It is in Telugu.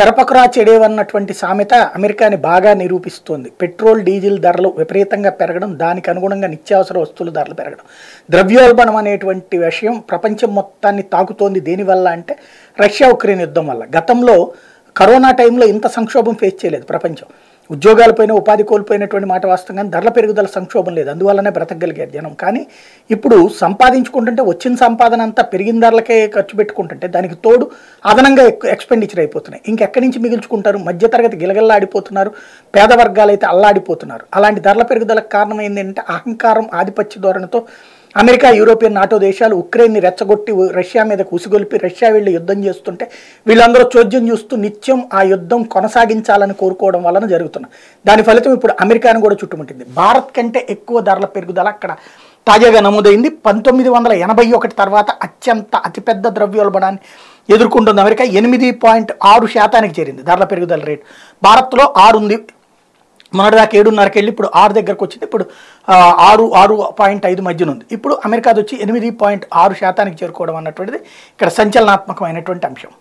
చెరపకురా చెడేవన్నటువంటి సామెత అమెరికాని బాగా నిరూపిస్తోంది పెట్రోల్ డీజిల్ ధరలు విపరీతంగా పెరగడం దానికి అనుగుణంగా నిత్యావసర వస్తువుల ధరలు పెరగడం ద్రవ్యోల్బణం అనేటువంటి విషయం ప్రపంచం మొత్తాన్ని తాకుతోంది దేనివల్ల అంటే రష్యా ఉక్రెయిన్ యుద్ధం వల్ల గతంలో కరోనా టైంలో ఇంత సంక్షోభం ఫేస్ చేయలేదు ప్రపంచం ఉద్యోగాలపైన ఉపాధి కోల్పోయినటువంటి మాట వాస్తవం కానీ ధరల పెరుగుదల సంక్షోభం లేదు అందువల్లనే బ్రతకగలిగారు జనం కానీ ఇప్పుడు సంపాదించుకుంటుంటే వచ్చిన సంపాదన అంతా పెరిగిన ధరలకే ఖర్చు పెట్టుకుంటుంటే దానికి తోడు అదనంగా ఎక్స్పెండిచర్ అయిపోతున్నాయి ఇంకెక్కడి నుంచి మిగిల్చుకుంటారు మధ్యతరగతి గిలగల్లాడిపోతున్నారు పేద అయితే అల్లాడిపోతున్నారు అలాంటి ధరల పెరుగుదలకు కారణం ఏంటంటే అహంకారం ఆధిపత్య ధోరణితో అమెరికా యూరోపియన్ నాటో దేశాలు ఉక్రెయిన్ని రెచ్చగొట్టి రష్యా మీద కుసిగొలిపి రష్యా వెళ్ళి యుద్ధం చేస్తుంటే వీళ్ళందరూ చోద్యం చూస్తూ నిత్యం ఆ యుద్ధం కొనసాగించాలని కోరుకోవడం వలన జరుగుతున్న దాని ఫలితం ఇప్పుడు అమెరికాను కూడా చుట్టుముట్టింది భారత్ కంటే ఎక్కువ ధరల పెరుగుదల అక్కడ తాజాగా నమోదైంది పంతొమ్మిది వందల ఎనభై ఒకటి తర్వాత అత్యంత అతిపెద్ద ద్రవ్యోల్బణాన్ని ఎదుర్కొంటుంది అమెరికా ఎనిమిది పాయింట్ ఆరు శాతానికి చేరింది ధరల పెరుగుదల రేటు భారత్లో ఆరు ఉంది మొన్నటిదాకా ఏడున్నరకి వెళ్ళి ఇప్పుడు ఆరు దగ్గరకు వచ్చింది ఇప్పుడు ఆరు ఆరు పాయింట్ ఐదు మధ్యన ఉంది ఇప్పుడు అమెరికాది వచ్చి ఎనిమిది పాయింట్ ఆరు శాతానికి చేరుకోవడం అన్నటువంటిది ఇక్కడ సంచలనాత్మకమైనటువంటి అంశం